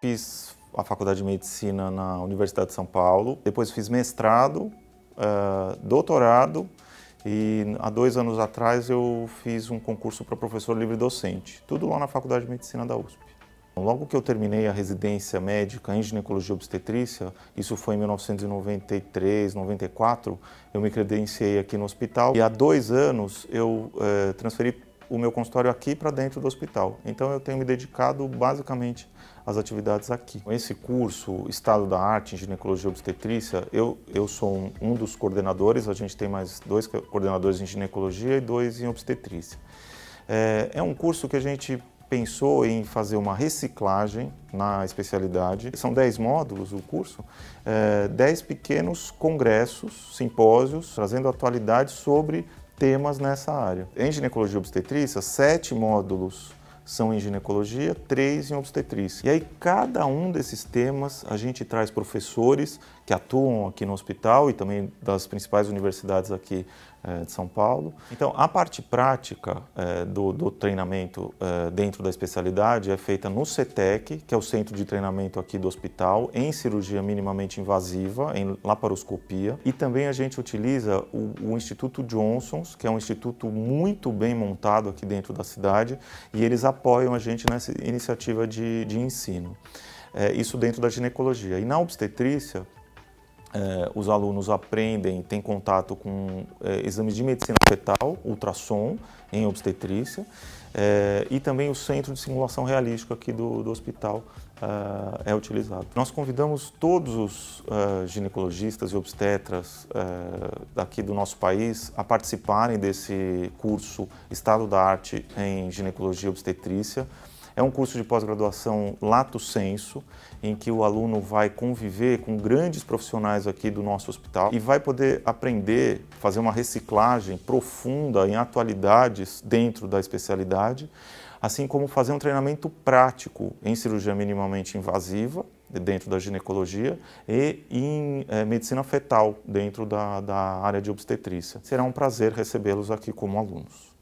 Fiz a faculdade de medicina na Universidade de São Paulo, depois fiz mestrado, uh, doutorado e há dois anos atrás eu fiz um concurso para professor livre docente, tudo lá na Faculdade de Medicina da USP. Logo que eu terminei a residência médica em ginecologia e obstetrícia, isso foi em 1993, 94, eu me credenciei aqui no hospital e há dois anos eu eh, transferi o meu consultório aqui para dentro do hospital. Então eu tenho me dedicado basicamente às atividades aqui. Esse curso, Estado da Arte em Ginecologia e Obstetrícia, eu, eu sou um, um dos coordenadores, a gente tem mais dois coordenadores em ginecologia e dois em obstetrícia. É, é um curso que a gente pensou em fazer uma reciclagem na especialidade. São 10 módulos o curso, 10 é, pequenos congressos, simpósios, trazendo atualidade sobre temas nessa área. Em ginecologia obstetrícia, sete módulos são em ginecologia, três em obstetrícia. E aí, cada um desses temas, a gente traz professores que atuam aqui no hospital e também das principais universidades aqui eh, de São Paulo. Então, a parte prática eh, do, do, treinamento eh, dentro da especialidade é feita no CETEC, que é o centro de treinamento aqui do hospital, em cirurgia minimamente invasiva, em laparoscopia. E também a gente utiliza o, o Instituto Johnson's, que é um instituto muito bem montado aqui dentro da cidade, e eles apoiam a gente nessa iniciativa de, de ensino. isso dentro da ginecologia. E na obstetrícia, eh, os alunos aprendem, têm contato com eh, exames de medicina fetal, ultrassom em obstetrícia, eh, e também o centro de simulação realística aqui do, do hospital eh, é utilizado. Nós convidamos todos os eh, ginecologistas e obstetras eh, aqui do nosso país a participarem desse curso Estado da Arte em Ginecologia e Obstetrícia, é um curso de pós-graduação lato senso, em que o aluno vai conviver com grandes profissionais aqui do nosso hospital e vai poder aprender, fazer uma reciclagem profunda em atualidades dentro da especialidade, assim como fazer um treinamento prático em cirurgia minimamente invasiva, dentro da ginecologia, e em é, medicina fetal, dentro da, da área de obstetrícia. Será um prazer recebê-los aqui como alunos.